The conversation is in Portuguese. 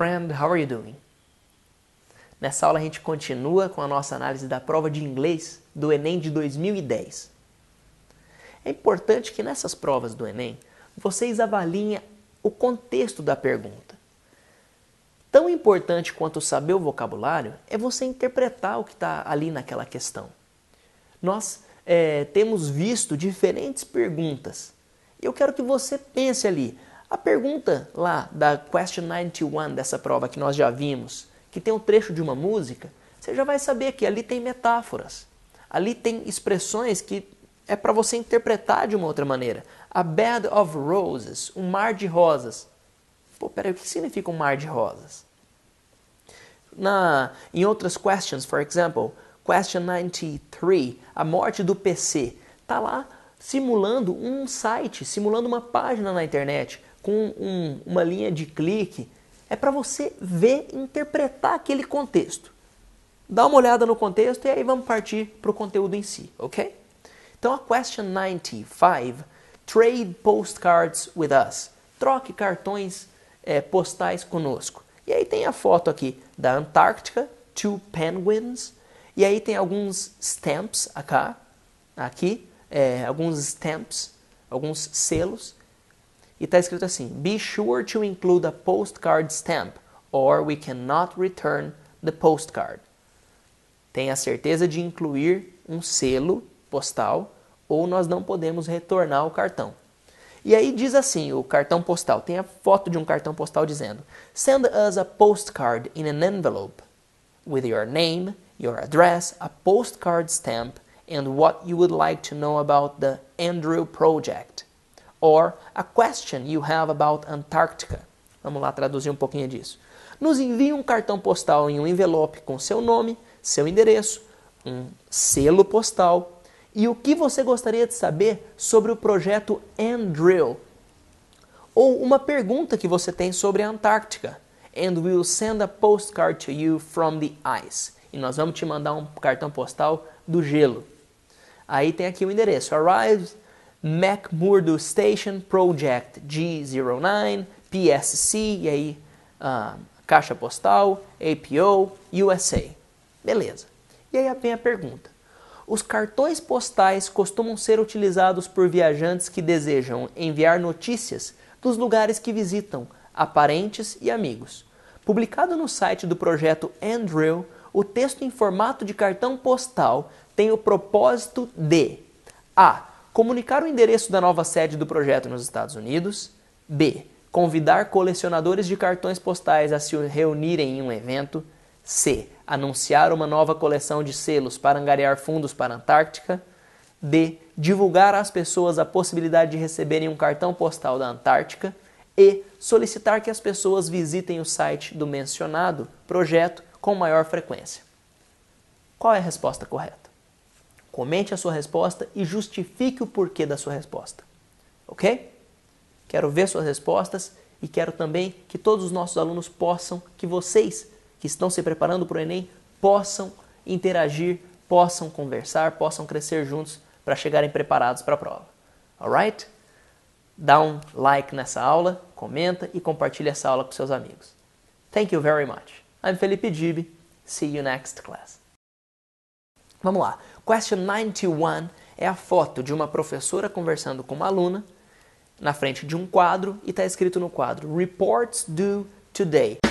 friend, how are you doing? Nessa aula a gente continua com a nossa análise da prova de inglês do Enem de 2010. É importante que nessas provas do Enem vocês avaliem o contexto da pergunta. Tão importante quanto saber o vocabulário é você interpretar o que está ali naquela questão. Nós é, temos visto diferentes perguntas. Eu quero que você pense ali, a pergunta lá da question 91 dessa prova que nós já vimos, que tem um trecho de uma música, você já vai saber que ali tem metáforas. Ali tem expressões que é para você interpretar de uma outra maneira. A bed of roses, um mar de rosas. Pô, peraí, o que significa um mar de rosas? Na, em outras questions, for example, question 93, a morte do PC, tá lá simulando um site, simulando uma página na internet, com um, uma linha de clique, é para você ver, interpretar aquele contexto. Dá uma olhada no contexto e aí vamos partir para o conteúdo em si, ok? Então a question 95, trade postcards with us. Troque cartões é, postais conosco. E aí tem a foto aqui da Antártica, two penguins, e aí tem alguns stamps acá, aqui, é, alguns stamps, alguns selos, e está escrito assim: Be sure to include a postcard stamp, or we cannot return the postcard. Tenha certeza de incluir um selo postal, ou nós não podemos retornar o cartão. E aí diz assim, o cartão postal, tem a foto de um cartão postal dizendo: Send us a postcard in an envelope with your name, your address, a postcard stamp and what you would like to know about the Andrew project or a question you have about Antarctica. Vamos lá traduzir um pouquinho disso. Nos envie um cartão postal em um envelope com seu nome, seu endereço, um selo postal e o que você gostaria de saber sobre o projeto Andrill. Ou uma pergunta que você tem sobre a Antártica. And we'll send a postcard to you from the ice. E nós vamos te mandar um cartão postal do gelo. Aí tem aqui o endereço. Arrives MacMurdo Station Project G09, PSC, e aí uh, caixa postal, APO, USA. Beleza. E aí vem a pergunta. Os cartões postais costumam ser utilizados por viajantes que desejam enviar notícias dos lugares que visitam a parentes e amigos. Publicado no site do projeto Andrew, o texto em formato de cartão postal tem o propósito de a comunicar o endereço da nova sede do projeto nos Estados Unidos. B. Convidar colecionadores de cartões postais a se reunirem em um evento. C. Anunciar uma nova coleção de selos para angariar fundos para a Antártica. D. Divulgar às pessoas a possibilidade de receberem um cartão postal da Antártica. E. Solicitar que as pessoas visitem o site do mencionado projeto com maior frequência. Qual é a resposta correta? Comente a sua resposta e justifique o porquê da sua resposta. Ok? Quero ver suas respostas e quero também que todos os nossos alunos possam, que vocês que estão se preparando para o Enem, possam interagir, possam conversar, possam crescer juntos para chegarem preparados para a prova. Alright? Dá um like nessa aula, comenta e compartilha essa aula com seus amigos. Thank you very much. I'm Felipe Dibi. See you next class. Vamos lá. Question 91 é a foto de uma professora conversando com uma aluna na frente de um quadro e está escrito no quadro Reports due today.